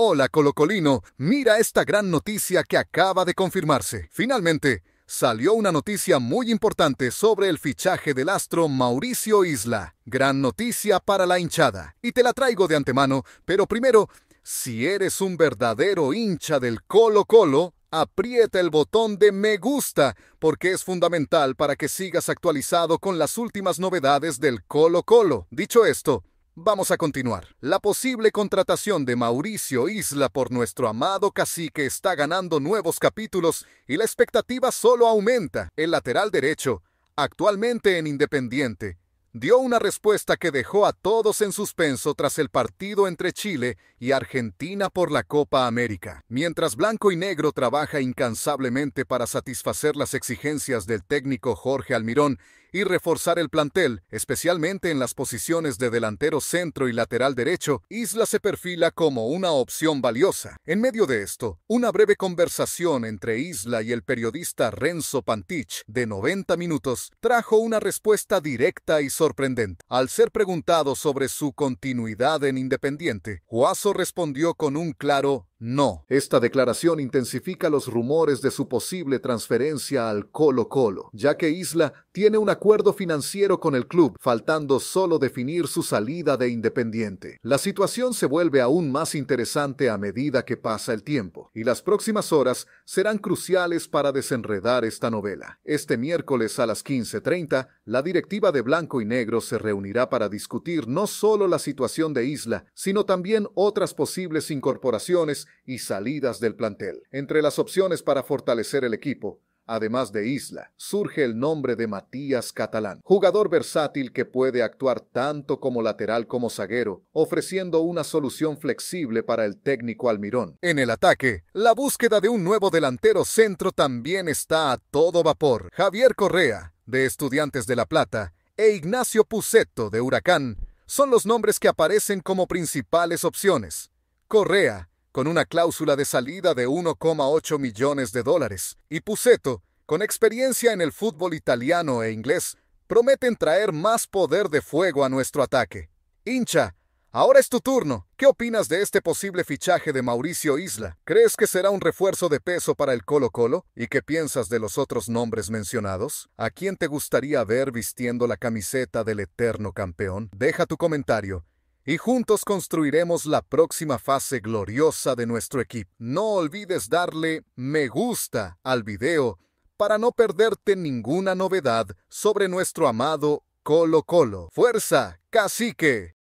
Hola Colocolino, mira esta gran noticia que acaba de confirmarse. Finalmente, salió una noticia muy importante sobre el fichaje del astro Mauricio Isla. Gran noticia para la hinchada. Y te la traigo de antemano, pero primero, si eres un verdadero hincha del Colo Colo, aprieta el botón de me gusta, porque es fundamental para que sigas actualizado con las últimas novedades del Colo Colo. Dicho esto, Vamos a continuar. La posible contratación de Mauricio Isla por nuestro amado cacique está ganando nuevos capítulos y la expectativa solo aumenta. El lateral derecho, actualmente en Independiente, dio una respuesta que dejó a todos en suspenso tras el partido entre Chile y Argentina por la Copa América. Mientras Blanco y Negro trabaja incansablemente para satisfacer las exigencias del técnico Jorge Almirón y reforzar el plantel, especialmente en las posiciones de delantero centro y lateral derecho, Isla se perfila como una opción valiosa. En medio de esto, una breve conversación entre Isla y el periodista Renzo Pantich, de 90 minutos, trajo una respuesta directa y sorprendente. Al ser preguntado sobre su continuidad en Independiente, Juazo respondió con un claro no. Esta declaración intensifica los rumores de su posible transferencia al Colo Colo, ya que Isla tiene un acuerdo financiero con el club, faltando solo definir su salida de Independiente. La situación se vuelve aún más interesante a medida que pasa el tiempo, y las próximas horas serán cruciales para desenredar esta novela. Este miércoles a las 15.30, la directiva de Blanco y Negro se reunirá para discutir no solo la situación de Isla, sino también otras posibles incorporaciones y salidas del plantel. Entre las opciones para fortalecer el equipo, además de Isla, surge el nombre de Matías Catalán, jugador versátil que puede actuar tanto como lateral como zaguero, ofreciendo una solución flexible para el técnico Almirón. En el ataque, la búsqueda de un nuevo delantero centro también está a todo vapor. Javier Correa, de Estudiantes de La Plata e Ignacio Puceto de Huracán son los nombres que aparecen como principales opciones. Correa, con una cláusula de salida de 1,8 millones de dólares, y Puceto, con experiencia en el fútbol italiano e inglés, prometen traer más poder de fuego a nuestro ataque. Hincha, Ahora es tu turno. ¿Qué opinas de este posible fichaje de Mauricio Isla? ¿Crees que será un refuerzo de peso para el Colo Colo? ¿Y qué piensas de los otros nombres mencionados? ¿A quién te gustaría ver vistiendo la camiseta del eterno campeón? Deja tu comentario y juntos construiremos la próxima fase gloriosa de nuestro equipo. No olvides darle me gusta al video para no perderte ninguna novedad sobre nuestro amado Colo Colo. ¡Fuerza, cacique!